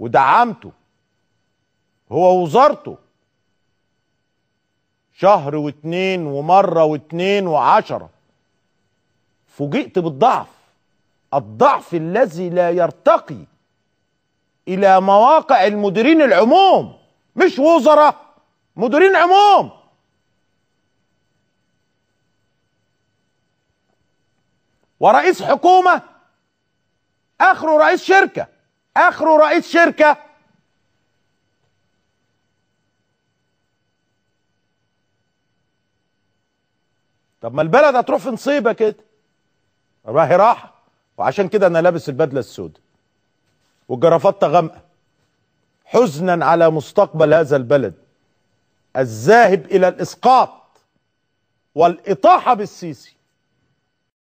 ودعمته هو وزارته شهر واتنين ومرة واتنين وعشرة فوجئت بالضعف الضعف الذي لا يرتقي إلى مواقع المديرين العموم مش وزراء مديرين عموم ورئيس حكومة آخره رئيس شركة اخره رئيس شركه طب ما البلد هتروح في نصيبه كده راهي راحه وعشان كده انا لابس البدله السوداء والجرافات غامقه حزنا على مستقبل هذا البلد الذاهب الى الاسقاط والاطاحه بالسيسي